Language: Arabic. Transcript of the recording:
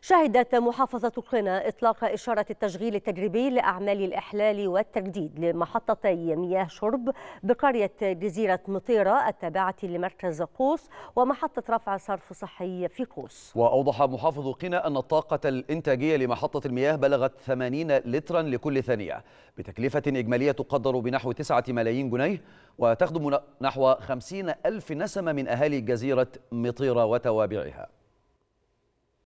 شهدت محافظة قنا إطلاق إشارة التشغيل التجريبي لأعمال الإحلال والتجديد لمحطتي مياه شرب بقرية جزيرة مطيرة التابعة لمركز قوس ومحطة رفع صرف صحي في قوس وأوضح محافظ قنا أن الطاقة الإنتاجية لمحطة المياه بلغت 80 لترا لكل ثانية بتكلفة إجمالية تقدر بنحو 9 ملايين جنيه وتخدم نحو 50 ألف نسمة من أهالي جزيرة مطيرة وتوابعها